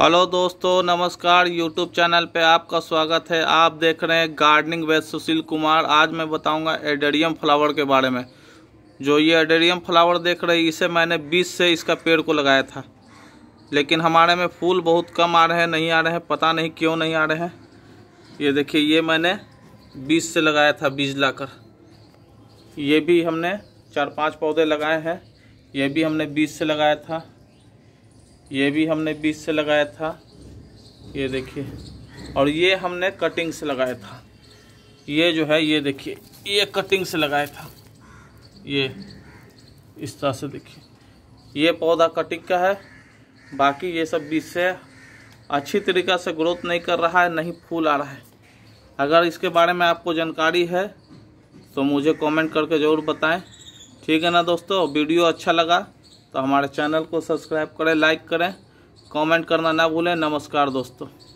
hello दोस्तों नमस्कार YouTube channel पे आपका स्वागत है आप देख रहे हैं गार्डनिंग विद सुशील कुमार आज मैं बताऊंगा एडेरियम फ्लावर के बारे में जो ये एडेरियम फ्लावर देख रहे हैं इसे मैंने 20 से इसका पेड़ को लगाया था लेकिन हमारे में फूल बहुत कम आ रहे हैं नहीं आ रहे हैं पता नहीं क्यों नहीं आ रहे हैं ये देखिए ये मैंने बीज से लगाया था बीज ला कर ये भी हमने चार पाँच पौधे लगाए हैं ये भी हमने बीज से लगाया था ये भी हमने बीज से लगाया था ये देखिए और ये हमने कटिंग से लगाया था ये जो है ये देखिए ये कटिंग से लगाया था ये इस तरह से देखिए ये पौधा कटिंग का है बाकी ये सब बीज से अच्छी तरीक़ा से ग्रोथ नहीं कर रहा है नहीं फूल आ रहा है अगर इसके बारे में आपको जानकारी है तो मुझे कमेंट करके ज़रूर बताएं ठीक है ना दोस्तों वीडियो अच्छा लगा तो हमारे चैनल को सब्सक्राइब करें लाइक करें कमेंट करना ना भूलें नमस्कार दोस्तों